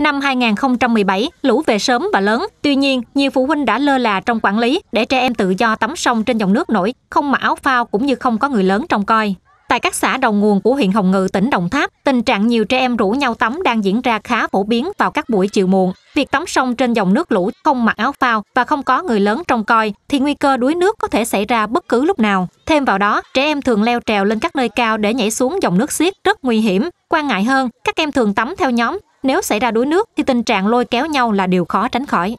Năm 2017, lũ về sớm và lớn. Tuy nhiên, nhiều phụ huynh đã lơ là trong quản lý để trẻ em tự do tắm sông trên dòng nước nổi, không mặc áo phao cũng như không có người lớn trông coi. Tại các xã đầu nguồn của huyện Hồng Ngự, tỉnh Đồng Tháp, tình trạng nhiều trẻ em rủ nhau tắm đang diễn ra khá phổ biến vào các buổi chiều muộn. Việc tắm sông trên dòng nước lũ không mặc áo phao và không có người lớn trông coi thì nguy cơ đuối nước có thể xảy ra bất cứ lúc nào. Thêm vào đó, trẻ em thường leo trèo lên các nơi cao để nhảy xuống dòng nước xiết rất nguy hiểm. Quan ngại hơn, các em thường tắm theo nhóm nếu xảy ra đuối nước thì tình trạng lôi kéo nhau là điều khó tránh khỏi.